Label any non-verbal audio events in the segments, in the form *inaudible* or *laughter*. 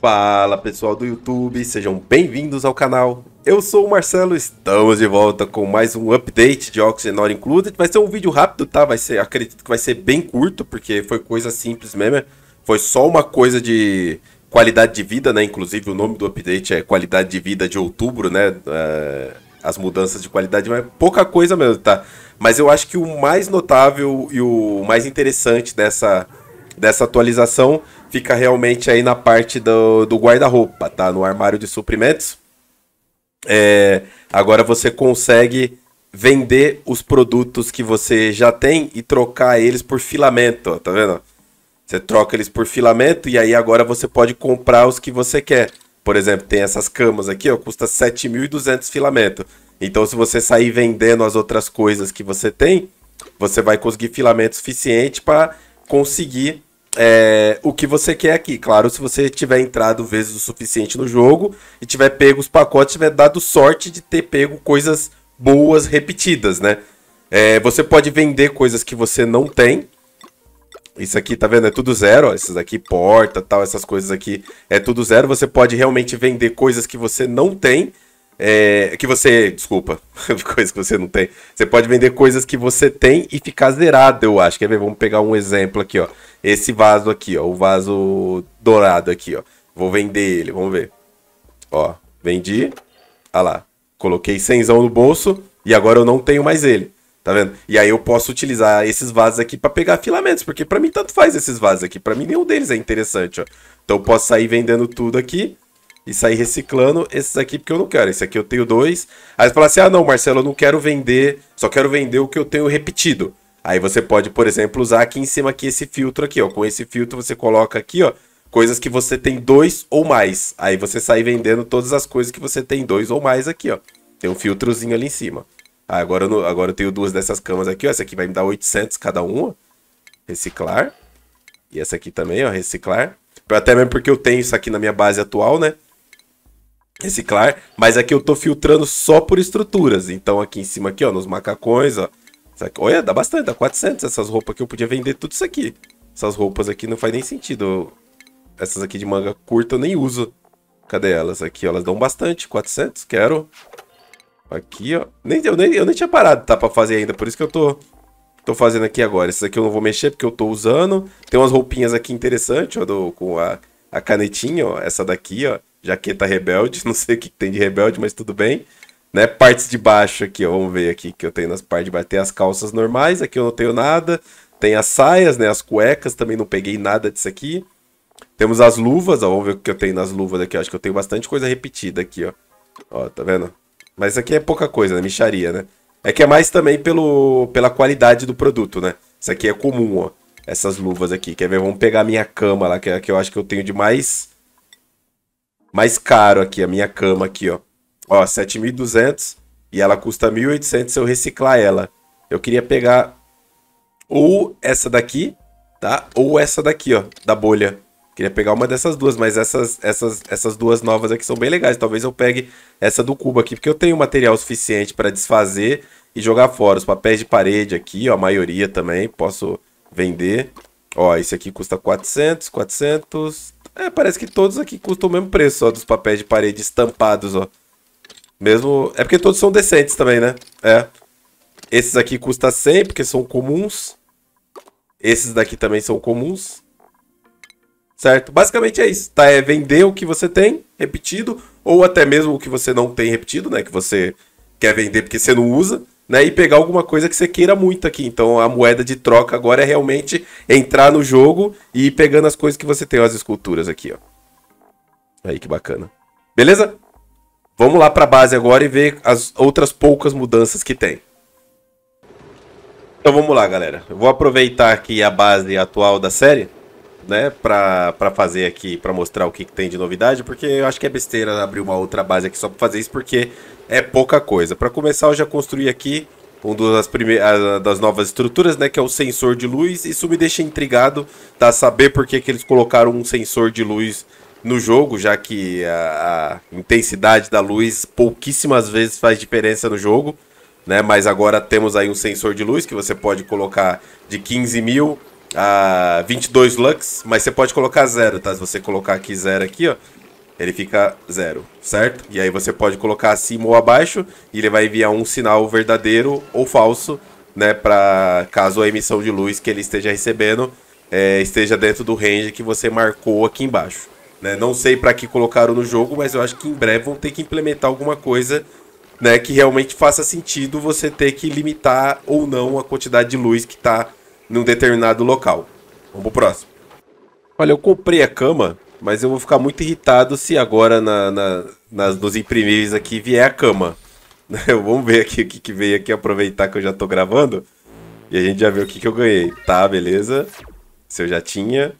Fala pessoal do YouTube, sejam bem-vindos ao canal. Eu sou o Marcelo, estamos de volta com mais um update de Oxygen Not Included. Vai ser um vídeo rápido, tá? Vai ser, acredito que vai ser bem curto, porque foi coisa simples mesmo. É. Foi só uma coisa de qualidade de vida, né? Inclusive o nome do update é qualidade de vida de outubro, né? É, as mudanças de qualidade, mas pouca coisa mesmo, tá? Mas eu acho que o mais notável e o mais interessante dessa, dessa atualização fica realmente aí na parte do, do guarda-roupa, tá? No armário de suprimentos. É, agora você consegue vender os produtos que você já tem e trocar eles por filamento, tá vendo? Você troca eles por filamento e aí agora você pode comprar os que você quer. Por exemplo, tem essas camas aqui, ó, custa 7.200 filamento. Então, se você sair vendendo as outras coisas que você tem, você vai conseguir filamento suficiente para conseguir é, o que você quer aqui. Claro, se você tiver entrado vezes o suficiente no jogo e tiver pego os pacotes, tiver dado sorte de ter pego coisas boas repetidas, né? É, você pode vender coisas que você não tem. Isso aqui, tá vendo? É tudo zero. Ó. Essas aqui, porta, tal, essas coisas aqui, é tudo zero. Você pode realmente vender coisas que você não tem. É, que você. Desculpa, *laughs* coisa que você não tem. Você pode vender coisas que você tem e ficar zerado, eu acho. Quer ver? Vamos pegar um exemplo aqui, ó. Esse vaso aqui, ó. O vaso dourado aqui, ó. Vou vender ele, vamos ver. Ó, vendi. Olha lá. Coloquei 100 no bolso e agora eu não tenho mais ele. Tá vendo? E aí eu posso utilizar esses vasos aqui para pegar filamentos, porque para mim tanto faz esses vasos aqui, para mim nenhum deles é interessante, ó. Então eu posso sair vendendo tudo aqui e sair reciclando esses aqui porque eu não quero. Esse aqui eu tenho dois. Aí você fala assim: ah, não, Marcelo, eu não quero vender, só quero vender o que eu tenho repetido. Aí você pode, por exemplo, usar aqui em cima aqui esse filtro aqui, ó. Com esse filtro você coloca aqui, ó, coisas que você tem dois ou mais. Aí você sai vendendo todas as coisas que você tem dois ou mais aqui, ó. Tem um filtrozinho ali em cima. Ah, agora, eu não, agora eu tenho duas dessas camas aqui, ó. Essa aqui vai me dar 800 cada uma. Reciclar. E essa aqui também, ó, reciclar. Até mesmo porque eu tenho isso aqui na minha base atual, né? reciclar, mas aqui eu tô filtrando só por estruturas. Então aqui em cima aqui, ó, nos macacões, ó. Olha, dá bastante, dá 400 essas roupas que eu podia vender tudo isso aqui. Essas roupas aqui não faz nem sentido. Essas aqui de manga curta eu nem uso. Cadê elas? Aqui, ó, elas dão bastante, 400, quero. Aqui, ó. Nem, eu, nem, eu nem tinha parado, tá, pra fazer ainda, por isso que eu tô, tô fazendo aqui agora. Essas aqui eu não vou mexer porque eu tô usando. Tem umas roupinhas aqui interessantes, ó, do, com a, a canetinha, ó. Essa daqui, ó. Jaqueta tá rebelde, *laughs* não sei o que tem de rebelde, mas tudo bem. Né? Partes de baixo aqui, ó, vamos ver aqui que eu tenho nas partes de baixo. Tem as calças normais, aqui eu não tenho nada. Tem as saias, né? As cuecas, também não peguei nada disso aqui. Temos as luvas, ó, vamos ver o que eu tenho nas luvas aqui. Ó. Acho que eu tenho bastante coisa repetida aqui, ó. Ó, tá vendo? Mas isso aqui é pouca coisa, né? Micharia, né? É que é mais também pelo, pela qualidade do produto, né? Isso aqui é comum, ó. Essas luvas aqui. Quer ver? Vamos pegar a minha cama lá, que é a que eu acho que eu tenho de mais mais caro aqui, a minha cama aqui, ó. Ó, 7.200 e ela custa 1.800 se eu reciclar ela. Eu queria pegar ou essa daqui, tá? Ou essa daqui, ó, da bolha. Queria pegar uma dessas duas, mas essas, essas, essas duas novas aqui são bem legais. Talvez eu pegue essa do cubo aqui, porque eu tenho material suficiente para desfazer e jogar fora. Os papéis de parede aqui, ó, a maioria também, posso vender. Ó, esse aqui custa 400, 400, é, parece que todos aqui custam o mesmo preço, ó, dos papéis de parede estampados, ó. Mesmo... É porque todos são decentes também, né? É. Esses aqui custa 100, porque são comuns. Esses daqui também são comuns. Certo? Basicamente é isso, tá? É vender o que você tem repetido, ou até mesmo o que você não tem repetido, né? Que você quer vender porque você não usa né, e pegar alguma coisa que você queira muito aqui. Então a moeda de troca agora é realmente entrar no jogo e ir pegando as coisas que você tem, as esculturas aqui, ó. Aí que bacana. Beleza? Vamos lá para a base agora e ver as outras poucas mudanças que tem. Então vamos lá, galera. Eu vou aproveitar aqui a base atual da série né, para fazer aqui, para mostrar o que, que, tem de novidade, porque eu acho que é besteira abrir uma outra base aqui só para fazer isso, porque é pouca coisa. Para começar, eu já construí aqui um das, primeiras, das novas estruturas, né, que é o sensor de luz, isso me deixa intrigado, da tá, saber por que, que eles colocaram um sensor de luz no jogo, já que a, a intensidade da luz pouquíssimas vezes faz diferença no jogo, né, mas agora temos aí um sensor de luz que você pode colocar de 15 mil a 22 Lux, mas você pode colocar zero, tá? Se você colocar aqui zero aqui, ó, ele fica zero, certo? E aí você pode colocar acima ou abaixo e ele vai enviar um sinal verdadeiro ou falso, né? Para caso a emissão de luz que ele esteja recebendo é, esteja dentro do range que você marcou aqui embaixo. Né? Não sei para que colocaram no jogo, mas eu acho que em breve vão ter que implementar alguma coisa né, que realmente faça sentido você ter que limitar ou não a quantidade de luz que está num determinado local. Vamos pro próximo. Olha, eu comprei a cama, mas eu vou ficar muito irritado se agora na, na, nas, nos imprimíveis aqui vier a cama. *laughs* Vamos ver aqui o que, que veio aqui, aproveitar que eu já tô gravando. E a gente já vê o que, que eu ganhei. Tá, beleza. Se eu já tinha.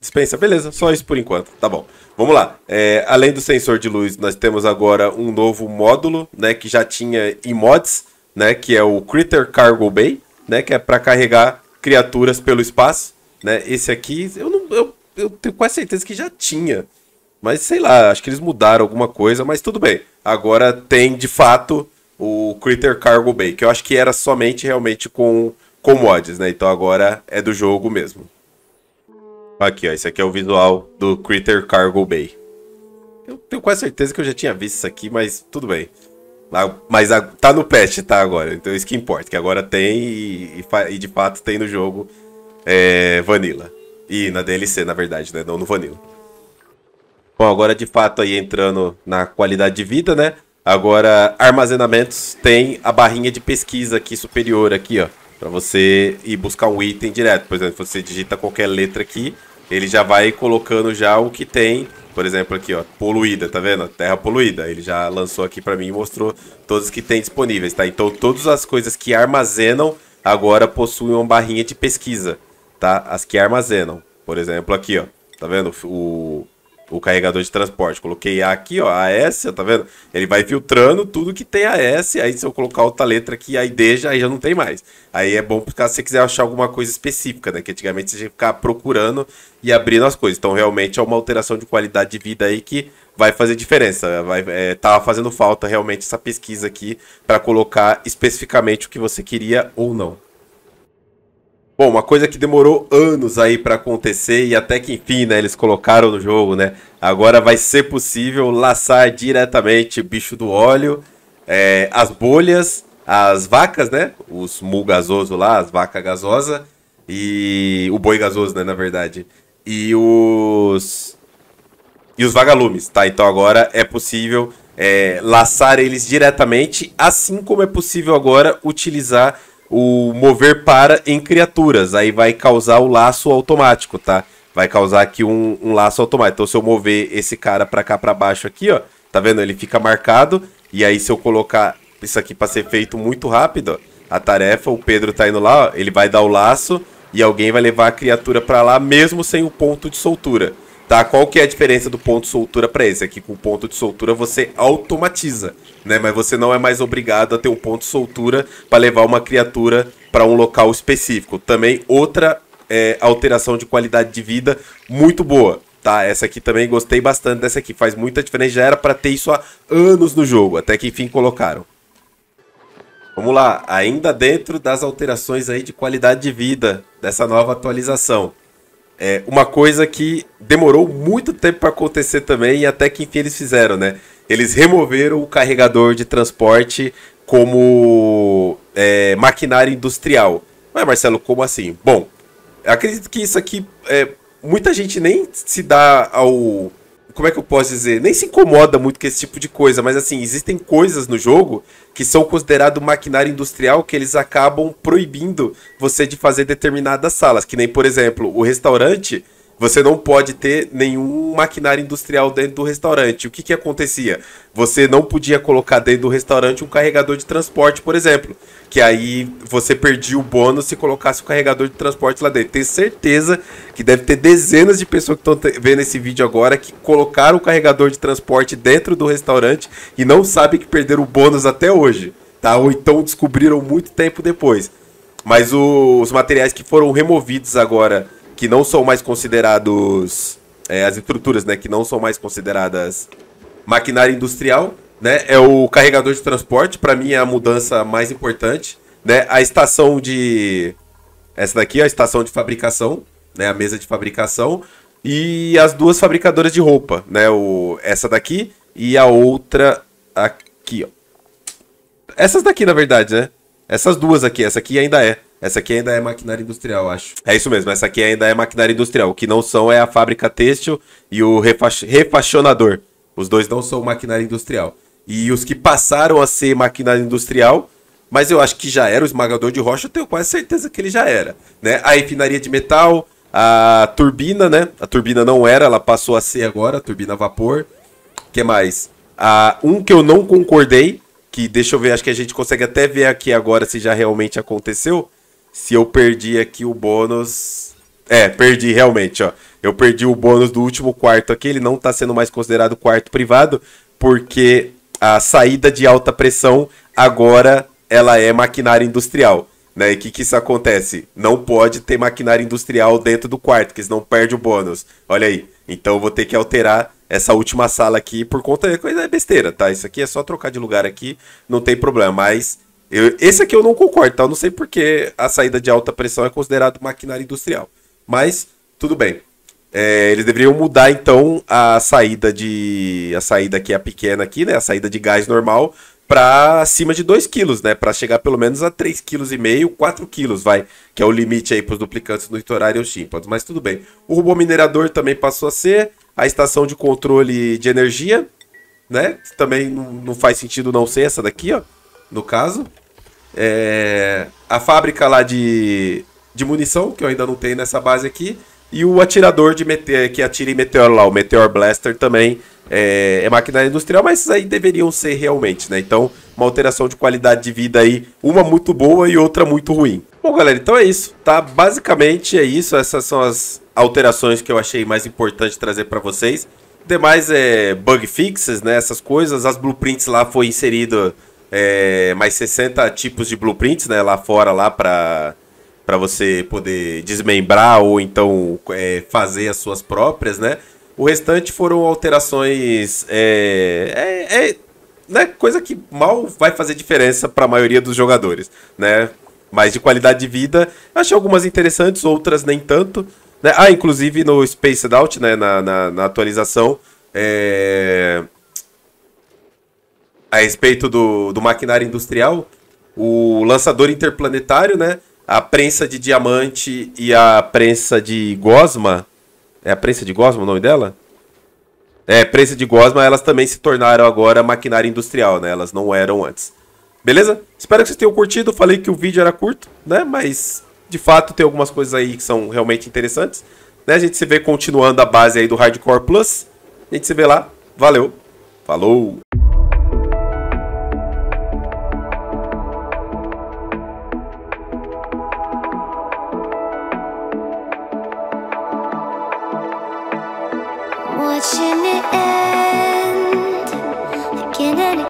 Dispensa, beleza, só isso por enquanto. Tá bom. Vamos lá. É, além do sensor de luz, nós temos agora um novo módulo, né? Que já tinha em mods, né? Que é o Critter Cargo Bay né? Que é para carregar criaturas pelo espaço, né? Esse aqui, eu, não, eu, eu tenho quase certeza que já tinha. Mas sei lá, acho que eles mudaram alguma coisa, mas tudo bem. Agora tem de fato o Critter Cargo Bay, que eu acho que era somente realmente com, com mods, né? Então agora é do jogo mesmo. Aqui, ó. Esse aqui é o visual do Critter Cargo Bay. Eu tenho quase certeza que eu já tinha visto isso aqui, mas tudo bem. Mas tá no patch, tá? Agora. Então é isso que importa. Que agora tem e, e de fato tem no jogo é, Vanilla. E na DLC, na verdade, né? Não no Vanilla. Bom, agora de fato aí entrando na qualidade de vida, né? Agora, armazenamentos tem a barrinha de pesquisa aqui superior aqui, ó. Pra você ir buscar um item direto. Por exemplo, você digita qualquer letra aqui, ele já vai colocando já o que tem por exemplo, aqui, ó, poluída, tá vendo? Terra poluída. Ele já lançou aqui para mim e mostrou todos que tem disponíveis, tá? Então, todas as coisas que armazenam agora possuem uma barrinha de pesquisa, tá? As que armazenam. Por exemplo, aqui, ó, tá vendo? O o carregador de transporte. Coloquei A aqui, ó, AS, tá vendo? Ele vai filtrando tudo que tem AS, aí se eu colocar outra letra aqui, aí D, já, aí já não tem mais. Aí é bom porque se você quiser achar alguma coisa específica, né? Que antigamente você tinha que ficar procurando e abrindo as coisas. Então realmente é uma alteração de qualidade de vida aí que vai fazer diferença. Vai, é, tava tá fazendo falta realmente essa pesquisa aqui para colocar especificamente o que você queria ou não. Bom, uma coisa que demorou anos aí para acontecer e até que enfim, né, eles colocaram no jogo, né? Agora vai ser possível laçar diretamente bicho do óleo, é, as bolhas, as vacas, né? Os mu gasoso lá, as vacas gasosa e o boi gasoso, né, na verdade. E os e os vagalumes, tá? Então agora é possível é, laçar eles diretamente, assim como é possível agora utilizar o mover para em criaturas. Aí vai causar o laço automático, tá? Vai causar aqui um, um laço automático. Então, se eu mover esse cara para cá, para baixo aqui, ó. Tá vendo? Ele fica marcado. E aí, se eu colocar isso aqui para ser feito muito rápido, ó, a tarefa, o Pedro tá indo lá, ó, ele vai dar o laço e alguém vai levar a criatura para lá mesmo sem o ponto de soltura tá? Qual que é a diferença do ponto de soltura para esse? Aqui é com o ponto de soltura você automatiza, né? Mas você não é mais obrigado a ter um ponto de soltura para levar uma criatura para um local específico. Também outra é, alteração de qualidade de vida muito boa. Tá, essa aqui também gostei bastante dessa aqui, faz muita diferença, já era para ter isso há anos no jogo, até que enfim colocaram. Vamos lá, ainda dentro das alterações aí de qualidade de vida dessa nova atualização. É uma coisa que demorou muito tempo para acontecer também e até que enfim eles fizeram, né? Eles removeram o carregador de transporte como é, maquinário industrial. Mas Marcelo, como assim? Bom, acredito que isso aqui é, muita gente nem se dá ao como é que eu posso dizer? Nem se incomoda muito com esse tipo de coisa, mas assim, existem coisas no jogo que são considerado maquinário industrial que eles acabam proibindo você de fazer determinadas salas. Que nem, por exemplo, o restaurante você não pode ter nenhum maquinário industrial dentro do restaurante. O que, que acontecia? Você não podia colocar dentro do restaurante um carregador de transporte, por exemplo. Que aí você perdia o bônus se colocasse o carregador de transporte lá dentro. Tenho certeza que deve ter dezenas de pessoas que estão vendo esse vídeo agora que colocaram o carregador de transporte dentro do restaurante e não sabem que perderam o bônus até hoje. Tá? Ou então descobriram muito tempo depois. Mas o, os materiais que foram removidos agora que não são mais considerados é, as estruturas, né, que não são mais consideradas maquinária industrial, né, é o carregador de transporte, para mim é a mudança mais importante, né, a estação de essa daqui é a estação de fabricação, né, a mesa de fabricação e as duas fabricadoras de roupa, né, o essa daqui e a outra aqui, ó. Essas daqui, na verdade, né? Essas duas aqui, essa aqui ainda é. Essa aqui ainda é maquinária industrial, acho. É isso mesmo, essa aqui ainda é maquinária industrial. O que não são é a fábrica têxtil e o refaixonador. Os dois não são maquinária industrial. E os que passaram a ser maquinária industrial, mas eu acho que já era o esmagador de rocha, eu tenho quase certeza que ele já era. Né? A refinaria de metal, a turbina, né? A turbina não era, ela passou a ser agora, a turbina a vapor. que mais? Ah, um que eu não concordei, que deixa eu ver, acho que a gente consegue até ver aqui agora se já realmente aconteceu, se eu perdi aqui o bônus. É, perdi realmente, ó. Eu perdi o bônus do último quarto aqui, ele não está sendo mais considerado quarto privado, porque a saída de alta pressão agora ela é maquinária industrial. Né? E o que, que isso acontece? Não pode ter maquinária industrial dentro do quarto, porque senão perde o bônus. Olha aí. Então eu vou ter que alterar essa última sala aqui por conta de coisa é besteira, tá? Isso aqui é só trocar de lugar aqui, não tem problema. Mas eu, esse aqui eu não concordo, tá? Eu não sei porque a saída de alta pressão é considerado maquinária industrial. Mas, tudo bem. É, eles deveriam mudar então a saída de. A saída que é a pequena aqui, né? A saída de gás normal para acima de 2 kg, né? Para chegar pelo menos a 3,5 kg, 4 kg, vai, que é o limite aí para os duplicantes no e os chimpanzés. Mas tudo bem. O robô minerador também passou a ser a estação de controle de energia, né? Também não faz sentido não ser essa daqui, ó, no caso. É, a fábrica lá de, de munição, que eu ainda não tenho nessa base aqui. E o atirador de meteor, que atira em meteoro lá, o Meteor Blaster também é, é industrial, mas aí deveriam ser realmente, né? Então, uma alteração de qualidade de vida aí, uma muito boa e outra muito ruim. Bom, galera, então é isso, tá? Basicamente é isso, essas são as alterações que eu achei mais importante trazer para vocês. Demais é bug fixes, né? Essas coisas, as blueprints lá foi inserido é, mais 60 tipos de blueprints né, lá fora lá para para você poder desmembrar ou então é, fazer as suas próprias, né? O restante foram alterações, é, é, é né? coisa que mal vai fazer diferença para a maioria dos jogadores, né? Mas de qualidade de vida, achei algumas interessantes, outras nem tanto. Né? Ah, inclusive no space Out, né, na, na, na atualização, é, a respeito do, do maquinário industrial, o lançador interplanetário, né? A prensa de diamante e a prensa de gosma. É a prensa de gosma o nome dela? É, prensa de gosma, elas também se tornaram agora maquinário industrial, né? Elas não eram antes. Beleza? Espero que vocês tenham curtido. Falei que o vídeo era curto, né? Mas, de fato, tem algumas coisas aí que são realmente interessantes. Né? A gente se vê continuando a base aí do Hardcore Plus. A gente se vê lá. Valeu. Falou.